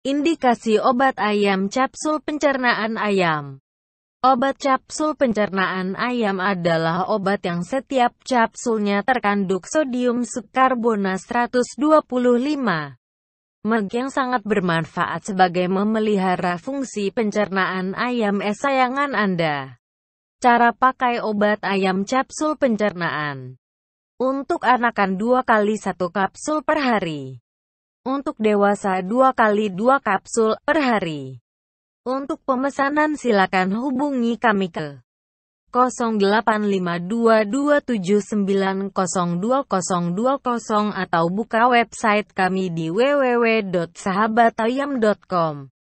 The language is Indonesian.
Indikasi obat ayam capsul pencernaan ayam Obat capsul pencernaan ayam adalah obat yang setiap capsulnya terkandung sodium sukarbona 125 mg yang sangat bermanfaat sebagai memelihara fungsi pencernaan ayam esayangan Anda. Cara pakai obat ayam capsul pencernaan Untuk anakan 2 kali 1 kapsul per hari untuk dewasa 2 kali 2 kapsul per hari. Untuk pemesanan silakan hubungi kami ke 085227902020 atau buka website kami di www.sahabatayam.com.